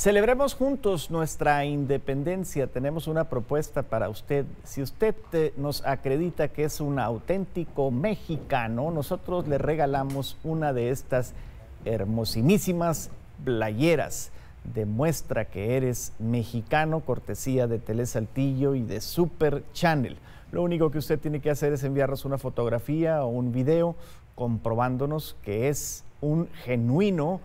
Celebremos juntos nuestra independencia. Tenemos una propuesta para usted. Si usted eh, nos acredita que es un auténtico mexicano, nosotros le regalamos una de estas hermosísimas playeras. Demuestra que eres mexicano, cortesía de Telesaltillo y de Super Channel. Lo único que usted tiene que hacer es enviarnos una fotografía o un video comprobándonos que es un genuino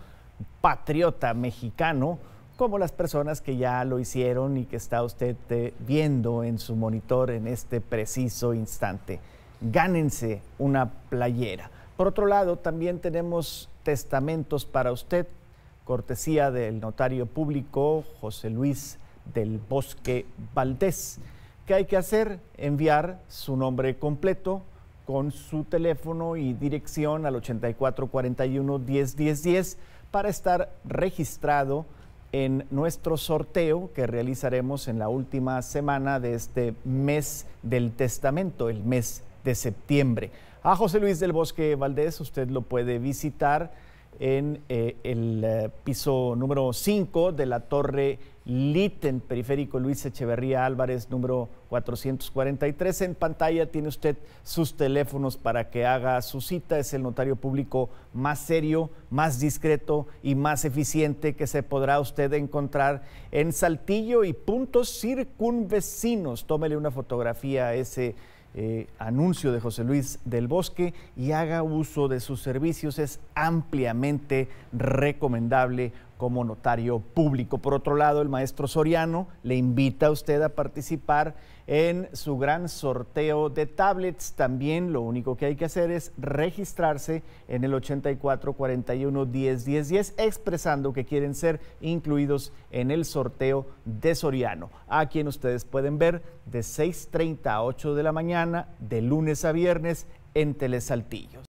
patriota mexicano como las personas que ya lo hicieron y que está usted eh, viendo en su monitor en este preciso instante. Gánense una playera. Por otro lado, también tenemos testamentos para usted, cortesía del notario público José Luis del Bosque Valdés. ¿Qué hay que hacer? Enviar su nombre completo con su teléfono y dirección al 8441 101010 para estar registrado en nuestro sorteo que realizaremos en la última semana de este mes del testamento, el mes de septiembre. A José Luis del Bosque Valdés usted lo puede visitar en eh, el eh, piso número 5 de la Torre Litten, periférico Luis Echeverría Álvarez, número 443. En pantalla tiene usted sus teléfonos para que haga su cita. Es el notario público más serio, más discreto y más eficiente que se podrá usted encontrar en Saltillo y puntos circunvecinos. Tómele una fotografía a ese eh, anuncio de José Luis del Bosque y haga uso de sus servicios es ampliamente recomendable como notario público. Por otro lado, el maestro Soriano le invita a usted a participar en su gran sorteo de tablets. También lo único que hay que hacer es registrarse en el 8441 10 expresando que quieren ser incluidos en el sorteo de Soriano, a quien ustedes pueden ver de 6.30 a 8 de la mañana, de lunes a viernes, en Telesaltillos.